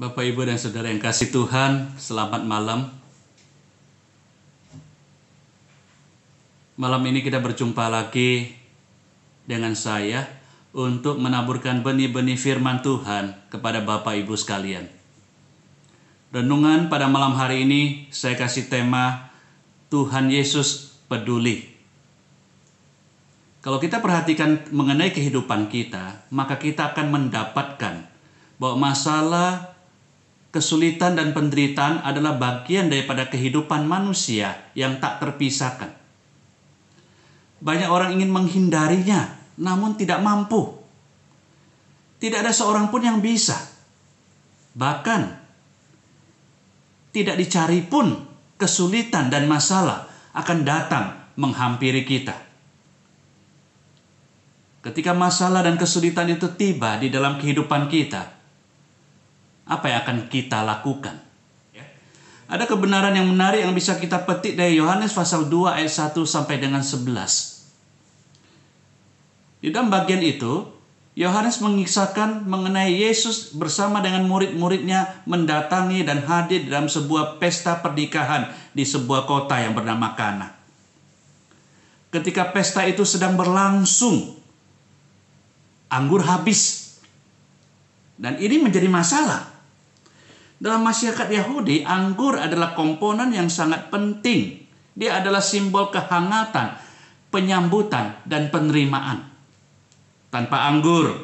Bapak, Ibu, dan Saudara yang kasih Tuhan, selamat malam. Malam ini kita berjumpa lagi dengan saya untuk menaburkan benih-benih firman Tuhan kepada Bapak Ibu sekalian. Renungan pada malam hari ini saya kasih tema Tuhan Yesus peduli. Kalau kita perhatikan mengenai kehidupan kita, maka kita akan mendapatkan bahwa masalah Kesulitan dan penderitaan adalah bagian daripada kehidupan manusia yang tak terpisahkan. Banyak orang ingin menghindarinya, namun tidak mampu. Tidak ada seorang pun yang bisa. Bahkan, tidak dicari pun kesulitan dan masalah akan datang menghampiri kita. Ketika masalah dan kesulitan itu tiba di dalam kehidupan kita, apa yang akan kita lakukan? Ya. Ada kebenaran yang menarik yang bisa kita petik dari Yohanes pasal 2 ayat 1 sampai dengan 11. Di dalam bagian itu, Yohanes mengisahkan mengenai Yesus bersama dengan murid-muridnya mendatangi dan hadir dalam sebuah pesta pernikahan di sebuah kota yang bernama Kana. Ketika pesta itu sedang berlangsung, anggur habis. Dan ini menjadi masalah dalam masyarakat Yahudi, anggur adalah komponen yang sangat penting. Dia adalah simbol kehangatan, penyambutan, dan penerimaan. Tanpa anggur,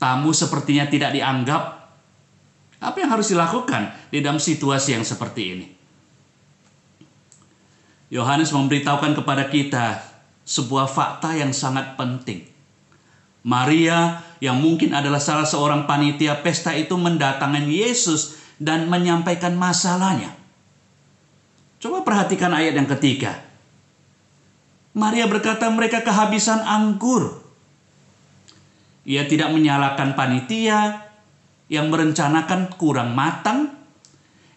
tamu sepertinya tidak dianggap. Apa yang harus dilakukan di dalam situasi yang seperti ini? Yohanes memberitahukan kepada kita sebuah fakta yang sangat penting. Maria yang mungkin adalah salah seorang panitia pesta itu mendatangkan Yesus dan menyampaikan masalahnya. Coba perhatikan ayat yang ketiga. Maria berkata mereka kehabisan anggur. Ia tidak menyalahkan panitia yang merencanakan kurang matang.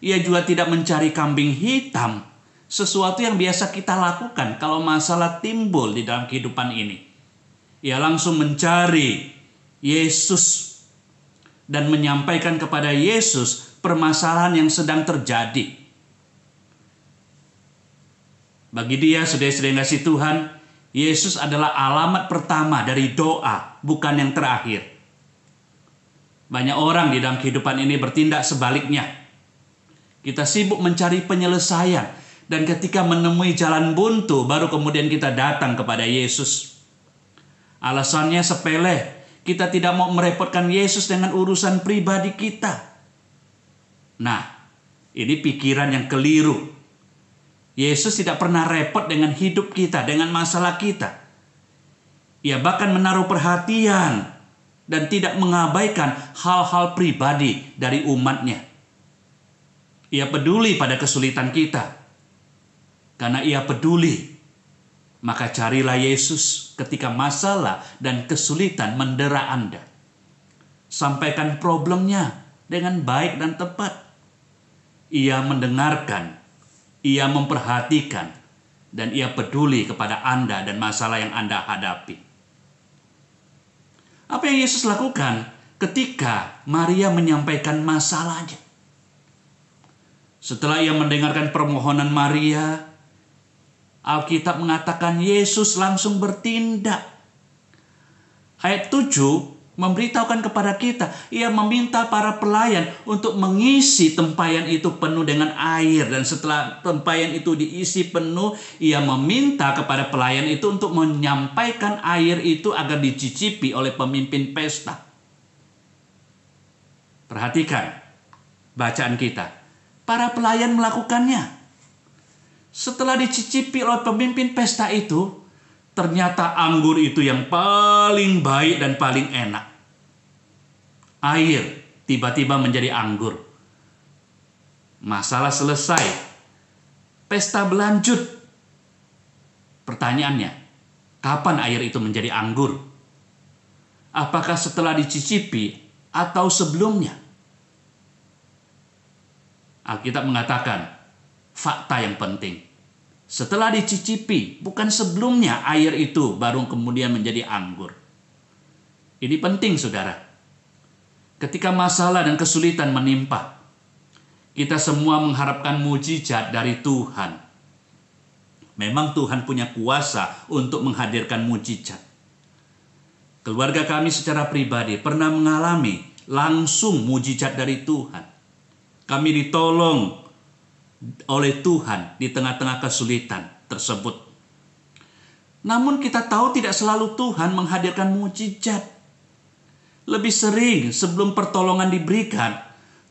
Ia juga tidak mencari kambing hitam, sesuatu yang biasa kita lakukan kalau masalah timbul di dalam kehidupan ini. Ia langsung mencari Yesus dan menyampaikan kepada Yesus permasalahan yang sedang terjadi. Bagi dia, sudah saudara yang kasih Tuhan, Yesus adalah alamat pertama dari doa, bukan yang terakhir. Banyak orang di dalam kehidupan ini bertindak sebaliknya. Kita sibuk mencari penyelesaian, dan ketika menemui jalan buntu, baru kemudian kita datang kepada Yesus. Alasannya sepele, kita tidak mau merepotkan Yesus dengan urusan pribadi kita. Nah, ini pikiran yang keliru. Yesus tidak pernah repot dengan hidup kita, dengan masalah kita. Ia bahkan menaruh perhatian dan tidak mengabaikan hal-hal pribadi dari umatnya. Ia peduli pada kesulitan kita. Karena ia peduli maka carilah Yesus ketika masalah dan kesulitan mendera Anda. Sampaikan problemnya dengan baik dan tepat. Ia mendengarkan, ia memperhatikan, dan ia peduli kepada Anda dan masalah yang Anda hadapi. Apa yang Yesus lakukan ketika Maria menyampaikan masalahnya? Setelah ia mendengarkan permohonan Maria, Alkitab mengatakan Yesus langsung bertindak. Ayat 7 memberitahukan kepada kita, ia meminta para pelayan untuk mengisi tempayan itu penuh dengan air dan setelah tempayan itu diisi penuh, ia meminta kepada pelayan itu untuk menyampaikan air itu agar dicicipi oleh pemimpin pesta. Perhatikan bacaan kita. Para pelayan melakukannya. Setelah dicicipi oleh pemimpin pesta itu, ternyata anggur itu yang paling baik dan paling enak. Air tiba-tiba menjadi anggur. Masalah selesai. Pesta berlanjut. Pertanyaannya, kapan air itu menjadi anggur? Apakah setelah dicicipi atau sebelumnya? Alkitab mengatakan fakta yang penting setelah dicicipi, bukan sebelumnya air itu baru kemudian menjadi anggur. Ini penting, saudara. Ketika masalah dan kesulitan menimpa, kita semua mengharapkan mujizat dari Tuhan. Memang Tuhan punya kuasa untuk menghadirkan mujizat. Keluarga kami secara pribadi pernah mengalami langsung mujizat dari Tuhan. Kami ditolong oleh Tuhan di tengah-tengah kesulitan tersebut. Namun kita tahu tidak selalu Tuhan menghadirkan mujizat. Lebih sering sebelum pertolongan diberikan,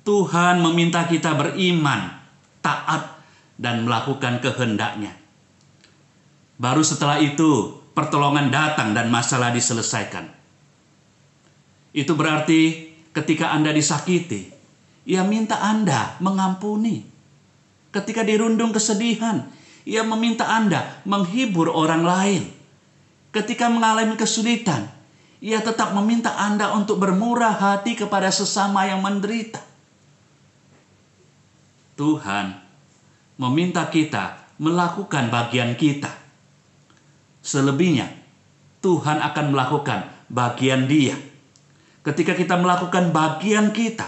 Tuhan meminta kita beriman, taat, dan melakukan kehendaknya. Baru setelah itu, pertolongan datang dan masalah diselesaikan. Itu berarti ketika Anda disakiti, ia minta Anda mengampuni ketika dirundung kesedihan, ia meminta Anda menghibur orang lain. Ketika mengalami kesulitan, ia tetap meminta Anda untuk bermurah hati kepada sesama yang menderita. Tuhan meminta kita melakukan bagian kita. Selebihnya, Tuhan akan melakukan bagian Dia. Ketika kita melakukan bagian kita,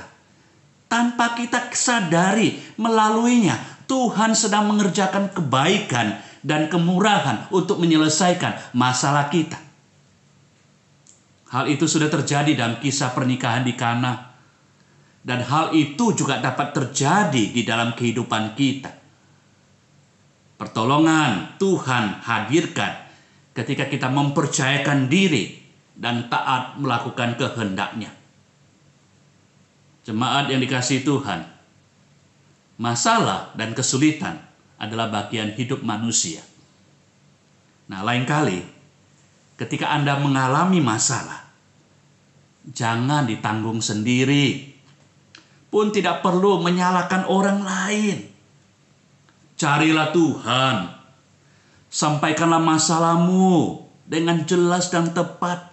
tanpa kita sadari melaluinya, Tuhan sedang mengerjakan kebaikan dan kemurahan untuk menyelesaikan masalah kita. Hal itu sudah terjadi dalam kisah pernikahan di Kana. Dan hal itu juga dapat terjadi di dalam kehidupan kita. Pertolongan Tuhan hadirkan ketika kita mempercayakan diri dan taat melakukan kehendaknya. Jemaat yang dikasih Tuhan, Masalah dan kesulitan adalah bagian hidup manusia. Nah, lain kali ketika Anda mengalami masalah, jangan ditanggung sendiri. Pun tidak perlu menyalahkan orang lain. Carilah Tuhan. Sampaikanlah masalahmu dengan jelas dan tepat.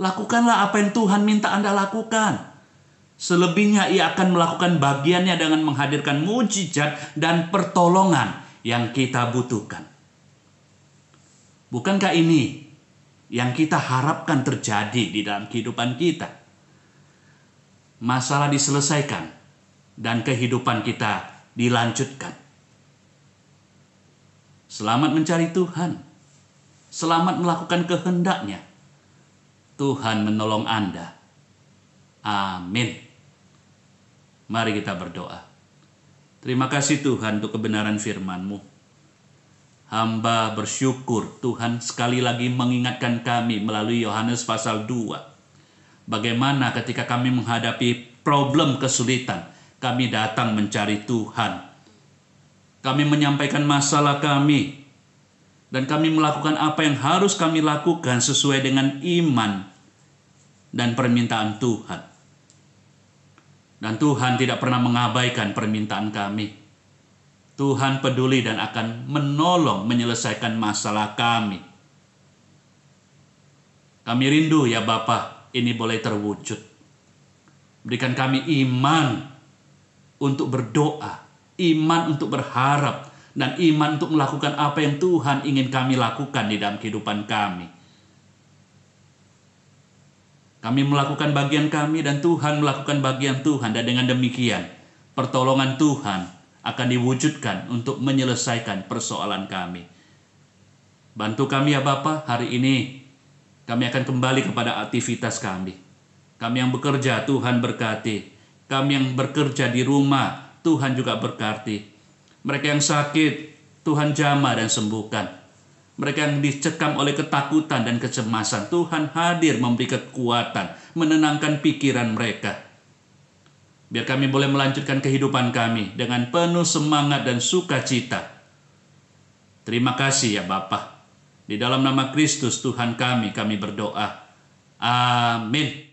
Lakukanlah apa yang Tuhan minta Anda lakukan. Selebihnya ia akan melakukan bagiannya dengan menghadirkan mujizat dan pertolongan yang kita butuhkan. Bukankah ini yang kita harapkan terjadi di dalam kehidupan kita? Masalah diselesaikan dan kehidupan kita dilanjutkan. Selamat mencari Tuhan. Selamat melakukan kehendaknya. Tuhan menolong Anda. Amin. Mari kita berdoa. Terima kasih Tuhan untuk kebenaran firman-Mu. Hamba bersyukur Tuhan sekali lagi mengingatkan kami melalui Yohanes pasal 2. Bagaimana ketika kami menghadapi problem kesulitan, kami datang mencari Tuhan. Kami menyampaikan masalah kami dan kami melakukan apa yang harus kami lakukan sesuai dengan iman dan permintaan Tuhan. Dan Tuhan tidak pernah mengabaikan permintaan kami. Tuhan peduli dan akan menolong menyelesaikan masalah kami. Kami rindu ya Bapa, ini boleh terwujud. Berikan kami iman untuk berdoa, iman untuk berharap, dan iman untuk melakukan apa yang Tuhan ingin kami lakukan di dalam kehidupan kami. Kami melakukan bagian kami dan Tuhan melakukan bagian Tuhan dan dengan demikian pertolongan Tuhan akan diwujudkan untuk menyelesaikan persoalan kami. Bantu kami ya Bapa hari ini kami akan kembali kepada aktivitas kami. Kami yang bekerja Tuhan berkati. Kami yang bekerja di rumah Tuhan juga berkati. Mereka yang sakit Tuhan jamah dan sembuhkan. Mereka yang dicekam oleh ketakutan dan kecemasan, Tuhan hadir memberi kekuatan, menenangkan pikiran mereka. Biar kami boleh melanjutkan kehidupan kami dengan penuh semangat dan sukacita. Terima kasih ya Bapak. Di dalam nama Kristus Tuhan kami, kami berdoa. Amin.